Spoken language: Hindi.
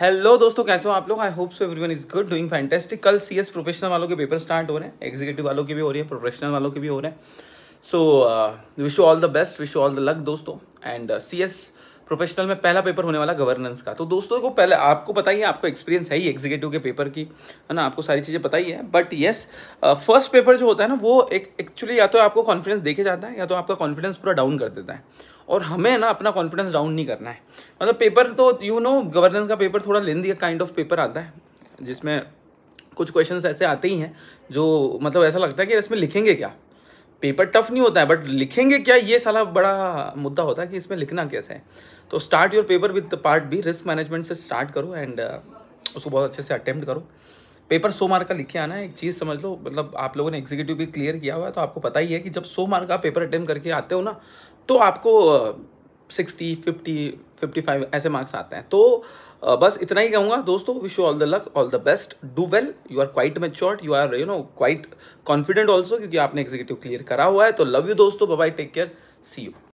हेलो दोस्तों कैसे हो आप लोग I hope so everyone is good doing fantastic कल सी एस प्रोफेशनल वालों के पेपर स्टार्ट हो रहे हैं एग्जीक्यूटिव वालों के भी हो रहे हैं प्रोफेशनल वालों के भी हो रहे हैं so wish you all the best wish you all the luck दोस्तों एंड सी एस प्रोफेशनल में पहला पेपर होने वाला गवर्नेंस का तो दोस्तों को पहले आपको पता ही है आपको एक्सपीरियंस है ही एग्जीक्यूटिव के पेपर की है ना आपको सारी चीज़ें पता ही है बट येस फर्स्ट पेपर जो होता है ना वो एक एक्चुअली या तो आपको कॉन्फिडेंस देखे जाता है या तो आपका कॉन्फिडेंस पूरा डाउन कर देता है और हमें ना अपना कॉन्फिडेंस डाउन नहीं करना है मतलब पेपर तो यू नो गवर्नेंस का पेपर थोड़ा लेंदी काइंड ऑफ पेपर आता है जिसमें कुछ क्वेश्चंस ऐसे आते ही हैं जो मतलब ऐसा लगता है कि इसमें लिखेंगे क्या पेपर टफ नहीं होता है बट लिखेंगे क्या ये साला बड़ा मुद्दा होता है कि इसमें लिखना कैसे है तो start your paper with part भी रिस्क मैनेजमेंट से स्टार्ट करो एंड uh, उसको बहुत अच्छे से अटैम्प्ट करो पेपर सो मार्क का लिख के आना है एक चीज़ समझ लो मतलब आप लोगों ने एग्जीक्यूटिव भी क्लियर किया हुआ है तो आपको पता ही है कि जब सौ मार्क का पेपर अटैम्प्ट करके आते हो ना तो आपको सिक्सटी फिफ्टी फिफ्टी फाइव ऐसे मार्क्स आते हैं तो बस इतना ही कहूँगा दोस्तों wish you all the luck all the best do well you are quite matured you are you know quite confident also क्योंकि आपने एग्जीक्यूटिव क्लियर करा हुआ है तो लव यू दोस्तों bye take care see you